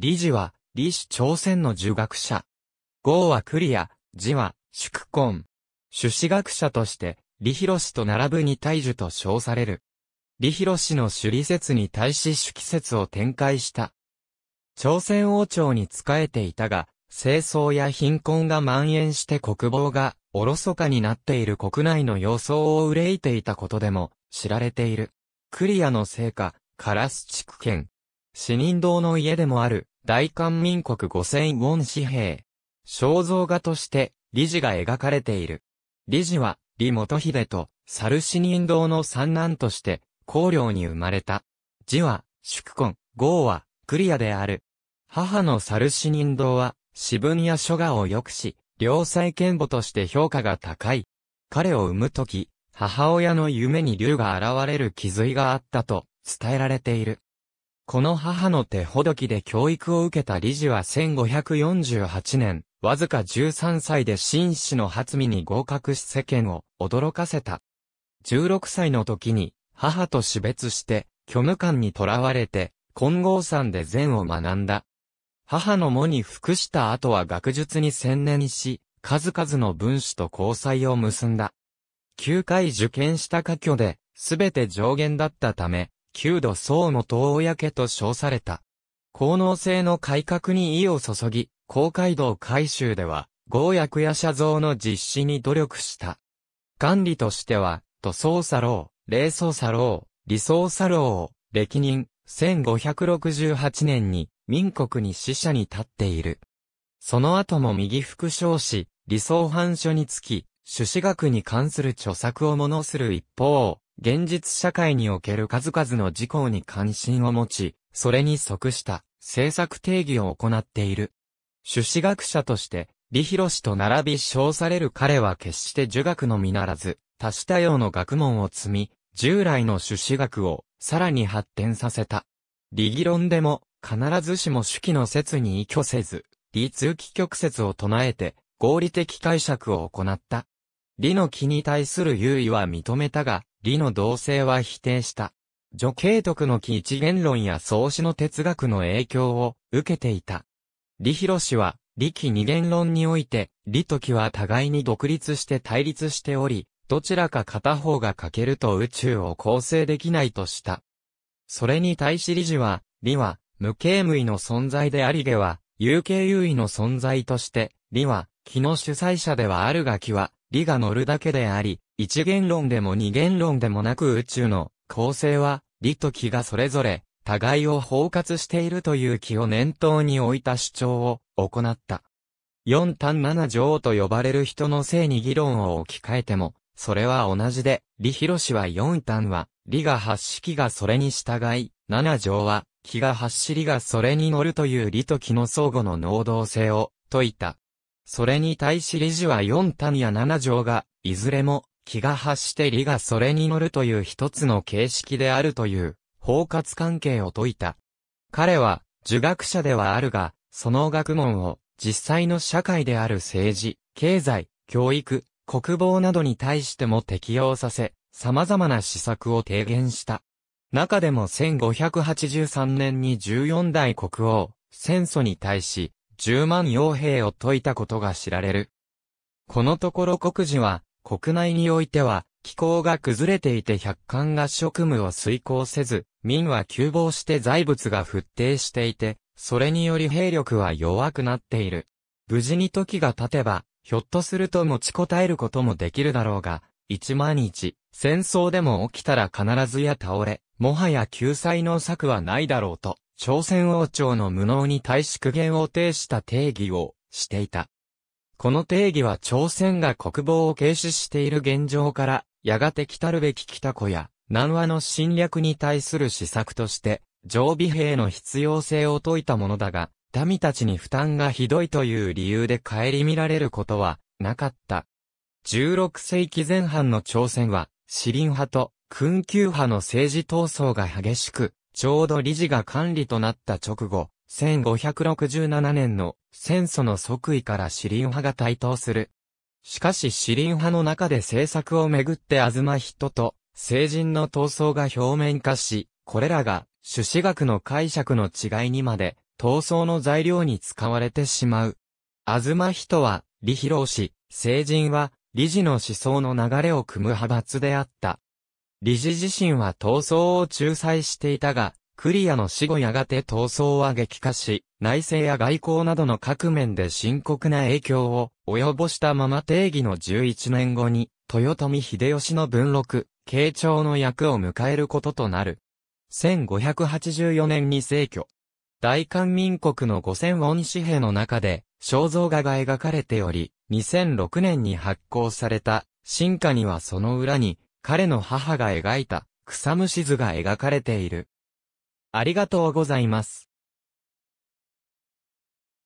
李氏は、李氏朝鮮の儒学者。号はクリア、字は、祝婚。朱子学者として、李広氏と並ぶ二大樹と称される。李広氏の首理説に対し主季説を展開した。朝鮮王朝に仕えていたが、清掃や貧困が蔓延して国防が、おろそかになっている国内の様相を憂いていたことでも、知られている。クリアの成果、カラス地区圏、死人堂の家でもある、大韓民国五千ウォン紙幣。肖像画として、理事が描かれている。理事は、李元秀と、猿死人堂の三男として、公領に生まれた。字は、宿根、号は、クリアである。母の猿死人堂は、詩文や書画を良くし、良妻賢母として評価が高い。彼を産むとき、母親の夢に竜が現れる気づいがあったと伝えられている。この母の手ほどきで教育を受けた理事は1548年、わずか13歳で紳士の初見に合格し世間を驚かせた。16歳の時に母と死別して虚無感にとらわれて金剛山で禅を学んだ。母の喪に服した後は学術に専念し、数々の文史と交際を結んだ。9回受験した科挙で、すべて上限だったため、旧土宋の東親家と称された。功能性の改革に意を注ぎ、公会堂改修では、合薬や写像の実施に努力した。管理としては、塗装佐老、霊装佐老、理想佐老を、歴任、1568年に、民国に死者に立っている。その後も右副将士、理想藩書につき、朱子学に関する著作を物する一方、現実社会における数々の事項に関心を持ち、それに即した政策定義を行っている。朱子学者として、李博士と並び称される彼は決して儒学のみならず、多種多様の学問を積み、従来の朱子学をさらに発展させた。理議論でも、必ずしも主記の説に依拠せず、理通気曲説を唱えて、合理的解釈を行った。理の気に対する優位は認めたが、理の同性は否定した。女系徳の木一元論や創始の哲学の影響を受けていた。理博士は、理記二元論において、理と気は互いに独立して対立しており、どちらか片方が欠けると宇宙を構成できないとした。それに対し理事は、理は、無形無為の存在であり下は、有形有意の存在として、理は、気の主催者ではあるが気は、理が乗るだけであり、一元論でも二元論でもなく宇宙の構成は、理と気がそれぞれ、互いを包括しているという気を念頭に置いた主張を行った。四単七条と呼ばれる人の性に議論を置き換えても、それは同じで、李広氏は四単は、理が発式がそれに従い、七条は、気が発しがそれに乗るという理と気の相互の能動性を、説いた。それに対し理事は四単や七条が、いずれも、気が発して理がそれに乗るという一つの形式であるという、包括関係を説いた。彼は、儒学者ではあるが、その学問を、実際の社会である政治、経済、教育、国防などに対しても適用させ、様々な施策を提言した。中でも1583年に14代国王、戦争に対し、10万傭兵を解いたことが知られる。このところ国事は、国内においては、気候が崩れていて百官が職務を遂行せず、民は急防して財物が沸騰していて、それにより兵力は弱くなっている。無事に時が経てば、ひょっとすると持ちこたえることもできるだろうが、一万日、戦争でも起きたら必ずや倒れ、もはや救済の策はないだろうと、朝鮮王朝の無能に対し苦言を呈した定義をしていた。この定義は朝鮮が国防を軽視している現状から、やがて来るべき北湖や南和の侵略に対する施策として、常備兵の必要性を説いたものだが、民たちに負担がひどいという理由で顧みられることはなかった。16世紀前半の朝鮮は、リ林派と訓級派の政治闘争が激しく、ちょうど理事が管理となった直後、1567年の戦祖の即位からシリン派が台頭する。しかしシリン派の中で政策をめぐってアズマヒトと成人の闘争が表面化し、これらが朱子学の解釈の違いにまで闘争の材料に使われてしまう。アズマヒトは李広氏、成人は理事の思想の流れを組む派閥であった。理事自身は闘争を仲裁していたが、クリアの死後やがて闘争は激化し、内政や外交などの各面で深刻な影響を及ぼしたまま定義の11年後に、豊臣秀吉の文禄、慶長の役を迎えることとなる。1584年に逝去。大韓民国の五千0ウォン紙幣の中で、肖像画が描かれており、2006年に発行された、進化にはその裏に、彼の母が描いた、草むし図が描かれている。ありがとうございます。